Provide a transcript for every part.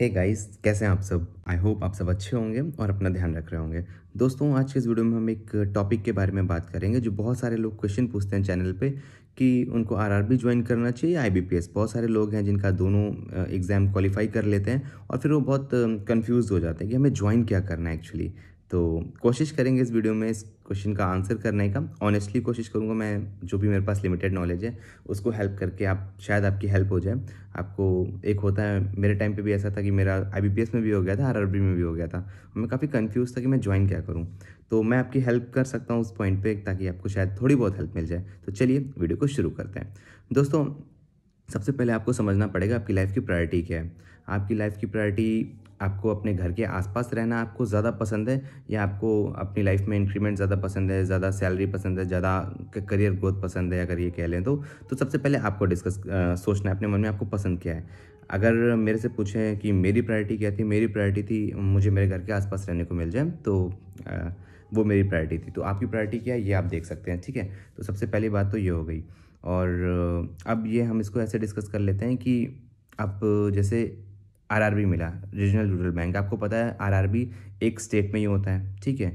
हे hey guys कैसे हैं आप सब आई होप आप सब अच्छे होंगे और अपना ध्यान रख रहे होंगे दोस्तों आज के इस वीडियो में हम एक टॉपिक के बारे में बात करेंगे जो बहुत सारे लोग क्वेश्चन पूछते हैं चैनल पे कि उनको आरआरबी ज्वाइन करना चाहिए या आई बहुत सारे लोग हैं जिनका दोनों एग्ज़ाम क्वालिफाई कर लेते हैं और फिर वो बहुत कन्फ्यूज़ हो जाते हैं कि हमें ज्वाइन क्या करना है एक्चुअली तो कोशिश करेंगे इस वीडियो में इस क्वेश्चन का आंसर करने का ऑनेस्टली कोशिश करूँगा मैं जो भी मेरे पास लिमिटेड नॉलेज है उसको हेल्प करके आप शायद आपकी हेल्प हो जाए आपको एक होता है मेरे टाइम पे भी ऐसा था कि मेरा आई में भी हो गया था आर में भी हो गया था मैं काफ़ी कन्फ्यूज़ था कि मैं ज्वाइन क्या करूँ तो मैं आपकी हेल्प कर सकता हूँ उस पॉइंट पर ताकि आपको शायद थोड़ी बहुत हेल्प मिल जाए तो चलिए वीडियो को शुरू करते हैं दोस्तों सबसे पहले आपको समझना पड़ेगा आपकी लाइफ की प्रायोरिटी क्या है आपकी लाइफ की प्रायोरिटी आपको अपने घर के आसपास रहना आपको ज़्यादा पसंद है या आपको अपनी लाइफ में इंक्रीमेंट ज़्यादा पसंद है ज़्यादा सैलरी पसंद है ज़्यादा करियर ग्रोथ पसंद है अगर ये कह लें तो तो सबसे पहले आपको डिस्कस सोचना है अपने मन में आपको पसंद क्या है अगर मेरे से पूछें कि मेरी प्रायोरिटी क्या थी मेरी प्रायोरिटी थी मुझे मेरे घर के आसपास रहने को मिल जाए तो आ, वो मेरी प्रायोरिटी थी तो आपकी प्रायोरिटी क्या है ये आप देख सकते हैं ठीक है तो सबसे पहली बात तो ये हो गई और अब ये हम इसको ऐसे डिस्कस कर लेते हैं कि आप जैसे आरआरबी मिला रीजनल रूरल बैंक आपको पता है आरआरबी एक स्टेट में ही होता है ठीक है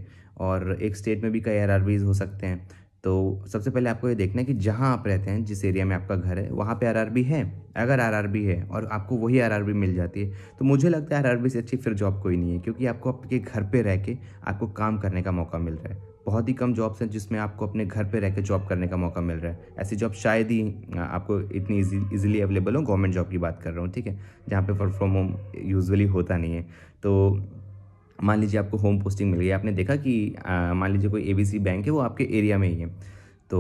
और एक स्टेट में भी कई आर हो सकते हैं तो सबसे पहले आपको ये देखना है कि जहाँ आप रहते हैं जिस एरिया में आपका घर है वहाँ पे आरआरबी है अगर आरआरबी है और आपको वही आरआरबी मिल जाती है तो मुझे लगता है आरआरबी से अच्छी फिर जॉब कोई नहीं है क्योंकि आपको आपके घर पे रह के आपको काम करने का मौका मिल रहा है बहुत ही कम जॉब्स हैं जिसमें आपको अपने घर पे रहकर जॉब करने का मौका मिल रहा है ऐसी जॉब शायद ही आपको इतनी इजीली अवेलेबल हो गवर्नमेंट जॉब की बात कर रहा हूँ ठीक है जहाँ पे वर्क फ्रॉम होम यूजुअली होता नहीं है तो मान लीजिए आपको होम पोस्टिंग मिल गई आपने देखा कि मान लीजिए कोई ए बैंक है वो आपके एरिया में ही है तो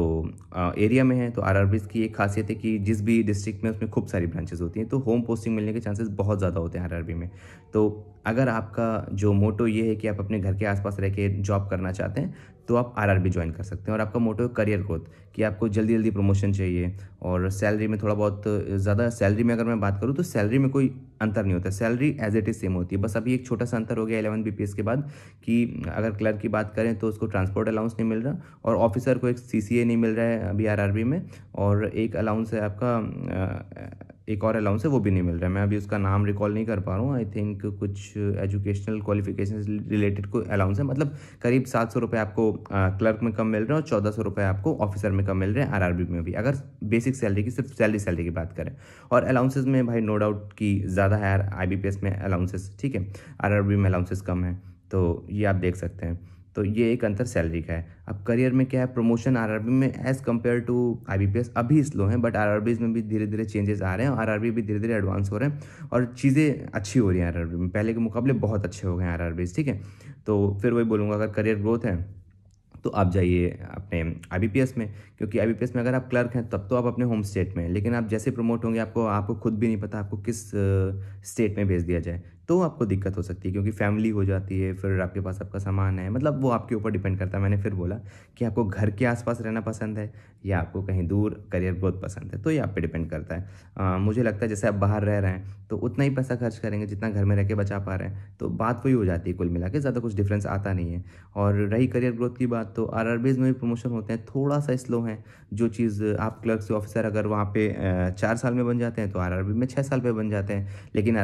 आ, एरिया में है तो आर आर की एक खासियत है कि जिस भी डिस्ट्रिक्ट में उसमें खूब सारी ब्रांचेस होती हैं तो होम पोस्टिंग मिलने के चांसेस बहुत ज़्यादा होते हैं आर में तो अगर आपका जो मोटो ये है कि आप अपने घर के आसपास रह के जॉब करना चाहते हैं तो आप आर बी ज्वाइन कर सकते हैं और आपका मोटो करियर ग्रोथ कि आपको जल्दी जल्दी प्रमोशन चाहिए और सैलरी में थोड़ा बहुत ज़्यादा सैलरी में अगर मैं बात करूँ तो सैलरी में कोई अंतर नहीं होता salary as it is same होती है बस अभी एक छोटा सा अंतर हो गया एलेवन बी के बाद कि अगर क्लर्क की बात करें तो उसको ट्रांसपोर्ट अलाउंस नहीं मिल रहा और ऑफिसर को एक सी नहीं मिल रहा है अभी आर में और एक अलाउंस है आपका एक और अलाउंस है वो भी नहीं मिल रहा है मैं अभी उसका नाम रिकॉल नहीं कर पा रहा हूँ आई थिंक कुछ एजुकेशनल क्वालिफिकेशन रिलेटेड कोई अलाउंस है मतलब करीब सात सौ रुपये आपको क्लर्क में कम मिल रहे हैं और चौदह सौ रुपये आपको ऑफिसर में कम मिल रहे हैं आरआरबी में भी अगर बेसिक सैलरी की सिर्फ सैलरी सैलरी की बात करें और अलाउंसेज में भाई नो डाउट की ज़्यादा है आई में अलाउंसेस ठीक है आर में अलाउंसेस कम है तो ये आप देख सकते हैं तो ये एक अंतर सैलरी का है अब करियर में क्या है प्रमोशन आरआरबी में एज़ कम्पेयर टू आईबीपीएस अभी स्लो हैं बट आरआरबी में भी धीरे धीरे चेंजेस आ रहे हैं और आरआरबी भी धीरे धीरे एडवांस हो रहे हैं और चीज़ें अच्छी हो रही हैं आरआरबी में पहले के मुकाबले बहुत अच्छे हो गए हैं आरआरबीज ठीक है तो फिर वही बोलूँगा अगर करियर ग्रोथ है तो आप जाइए अपने आई में क्योंकि आई में अगर आप क्लर्क हैं तब तो आप अपने होम स्टेट में लेकिन आप जैसे प्रमोट होंगे आपको आपको खुद भी नहीं पता आपको किस स्टेट में भेज दिया जाए तो आपको दिक्कत हो सकती है क्योंकि फैमिली हो जाती है फिर आपके पास आपका सामान है मतलब वो आपके ऊपर डिपेंड करता है मैंने फिर बोला कि आपको घर के आसपास रहना पसंद है या आपको कहीं दूर करियर बहुत पसंद है तो ये आप पे डिपेंड करता है आ, मुझे लगता है जैसे आप बाहर रह रहे हैं तो उतना ही पैसा खर्च करेंगे जितना घर में रह के बचा पा रहे हैं तो बात वही हो जाती है कुल मिला के ज़्यादा कुछ डिफरेंस आता नहीं है और रही करियर ग्रोथ की बात तो आर में भी प्रमोशन होते हैं थोड़ा सा स्लो हैं जो चीज़ आप क्लर्क से ऑफिसर अगर वहाँ पर चार साल में बन जाते हैं तो आर में छः साल पर बन जाते हैं लेकिन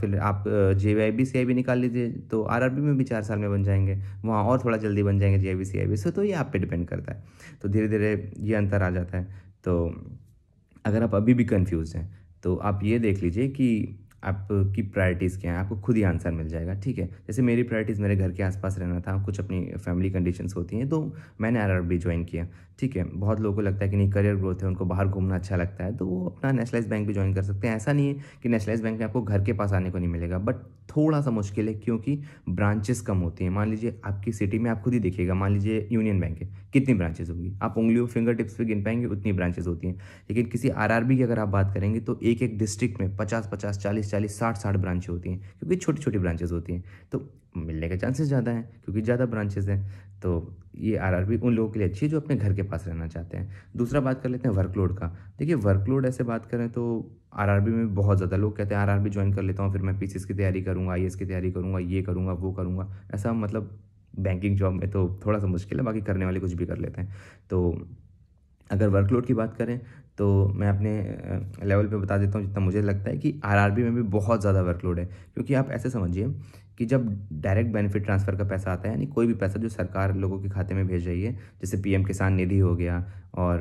फिर आप जे आई सी आई भी निकाल लीजिए तो आर में भी चार साल में बन जाएंगे वहाँ और थोड़ा जल्दी बन जाएंगे जे आई सी आई बी सो तो ये आप पे डिपेंड करता है तो धीरे धीरे ये अंतर आ जाता है तो अगर आप अभी भी कन्फ्यूज हैं तो आप ये देख लीजिए कि आपकी प्रायरिटीज़ क्या है आपको खुद ही आंसर मिल जाएगा ठीक है जैसे मेरी प्रायरिटीज़ मेरे घर के आसपास रहना था कुछ अपनी फैमिली कंडीशंस होती हैं तो मैंने आर ज्वाइन किया ठीक है बहुत लोगों को लगता है कि नहीं करियर ग्रोथ है उनको बाहर घूमना अच्छा लगता है तो वो अपना नेशनलाइज बैंक भी ज्वाइन कर सकते हैं ऐसा नहीं है कि नेशनलाइज बैंक में आपको घर के पास आने को नहीं मिलेगा बट थोड़ा सा मुश्किल है क्योंकि ब्रांचेस कम होती हैं मान लीजिए आपकी सिटी में आप खुद ही देखिएगा मान लीजिए यूनियन बैंक है कितनी ब्रांचेस होगी आप उंगलियों फिंगर टिप्स पर गिन पाएंगे उतनी ब्रांचेस होती हैं लेकिन किसी आर की अगर आप बात करेंगे तो एक एक डिस्ट्रिक्ट में पचास पचास चालीस चालीस साठ साठ ब्रांचें होती हैं क्योंकि छोटी छोटी ब्रांचेज होती हैं तो मिलने के चांसेस ज़्यादा हैं क्योंकि ज़्यादा ब्रांचेज हैं तो ये आरआरबी उन लोगों के लिए अच्छी है जो अपने घर के पास रहना चाहते हैं दूसरा बात कर लेते हैं वर्कलोड का देखिए वर्कलोड ऐसे बात करें तो आरआरबी में बहुत ज़्यादा लोग कहते हैं आरआरबी ज्वाइन कर लेता हूँ फिर मैं पीसीएस की तैयारी करूँगा आई की तैयारी करूँगा ये करूँगा वो करूँगा ऐसा मतलब बैंकिंग जॉब में तो थोड़ा सा मुश्किल है बाकी करने वाले कुछ भी कर लेते हैं तो अगर वर्कलोड की बात करें तो मैं अपने लेवल पे बता देता हूँ जितना मुझे लगता है कि आर में भी बहुत ज़्यादा वर्कलोड है क्योंकि आप ऐसे समझिए कि जब डायरेक्ट बेनिफिट ट्रांसफ़र का पैसा आता है यानी कोई भी पैसा जो सरकार लोगों के खाते में भेज रही है जैसे पीएम किसान निधि हो गया और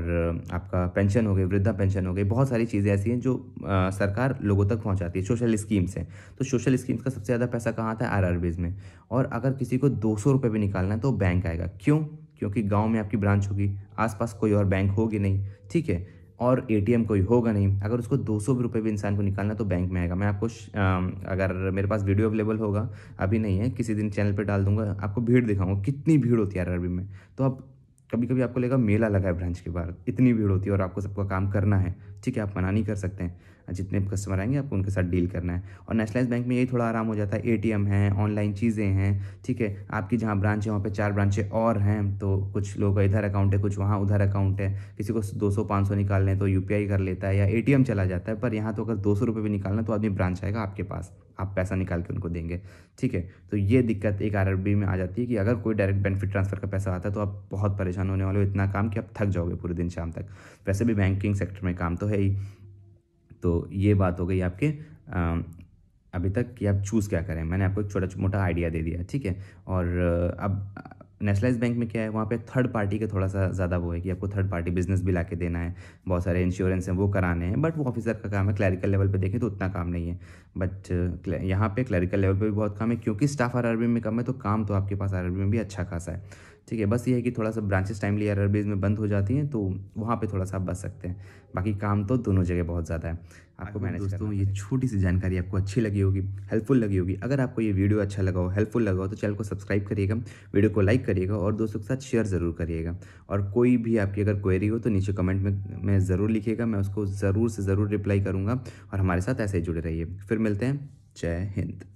आपका पेंशन हो गई वृद्धा पेंशन हो गई बहुत सारी चीज़ें ऐसी हैं जो आ, सरकार लोगों तक पहुंचाती है सोशल स्कीम्स हैं तो सोशल स्कीम्स का सबसे ज़्यादा पैसा कहाँ आता है आर में और अगर किसी को दो सौ भी निकालना है तो बैंक आएगा क्यों क्योंकि गाँव में आपकी ब्रांच होगी आसपास कोई और बैंक होगी नहीं ठीक है और एटीएम कोई होगा नहीं अगर उसको दो सौ रुपये भी इंसान को निकालना तो बैंक में आएगा मैं आपको अगर मेरे पास वीडियो अवेलेबल होगा अभी नहीं है किसी दिन चैनल पर डाल दूंगा आपको भीड़ दिखाऊंगा कितनी भीड़ होती है अरबी में तो आप कभी कभी आपको लगेगा मेला लगा है ब्रांच के बाहर इतनी भीड़ होती है और आपको सबका काम करना है ठीक है आप मना नहीं कर सकते हैं जितने कस्टमर आएंगे आपको उनके साथ डील करना है और नेशनलाइज बैंक में यही थोड़ा आराम हो जाता है एटीएम है ऑनलाइन चीज़ें हैं ठीक है आपकी जहाँ ब्रांच है वहाँ पे चार ब्रांचें और हैं तो कुछ लोगों का इधर अकाउंट है कुछ वहाँ उधर अकाउंट है किसी को दो सौ पाँच सौ निकाल लें तो यू कर लेता है या ए चला जाता है पर यहाँ तो अगर दो सौ भी निकालना तो आदमी ब्रांच आएगा आपके पास आप पैसा निकाल के उनको देंगे ठीक है तो ये दिक्कत एक आर में आ जाती है कि अगर कोई डायरेक्ट बेनिफिट ट्रांसफ़र का पैसा आता है तो आप बहुत परेशान होने वाले हो इतना काम कि आप थक जाओगे पूरे दिन शाम तक वैसे भी बैंकिंग सेक्टर में काम तो है है ही तो ये बात हो गई आपके आ, अभी तक कि आप चूज़ क्या करें मैंने आपको एक छोटा मोटा आइडिया दे दिया ठीक है और अब नेशनलाइज बैंक में क्या है वहाँ पे थर्ड पार्टी का थोड़ा सा ज़्यादा वो है कि आपको थर्ड पार्टी बिजनेस भी ला के देना है बहुत सारे इंश्योरेंस हैं वो कराने हैं बट वो ऑफिसर का काम है क्लैरिकल लेवल पे देखें तो उतना काम नहीं है बट यहाँ पे क्लैरिकल लेवल पे भी बहुत काम है क्योंकि स्टाफ आर में कम है तो काम तो आपके पास आर में भी अच्छा खासा है ठीक है बस ये है कि थोड़ा सा ब्रांचेस टाइमली एरर बेस में बंद हो जाती हैं तो वहाँ पे थोड़ा सा आप बच सकते हैं बाकी काम तो दोनों जगह बहुत ज़्यादा है आपको मैंने दोस्तों ये छोटी सी जानकारी आपको अच्छी लगी होगी हेल्पफुल लगी होगी अगर आपको ये वीडियो अच्छा लगा हो हेल्पफुल लगा हो तो चैनल को सब्सक्राइब करिएगा वीडियो को लाइक करिएगा और दोस्तों के साथ शेयर ज़रूर करिएगा और कोई भी आपकी अगर क्वेरी हो तो नीचे कमेंट में मैं ज़रूर लिखिएगा मैं उसको ज़रूर से ज़रूर रिप्लाई करूँगा और हमारे साथ ऐसे ही जुड़े रहिए फिर मिलते हैं जय हिंद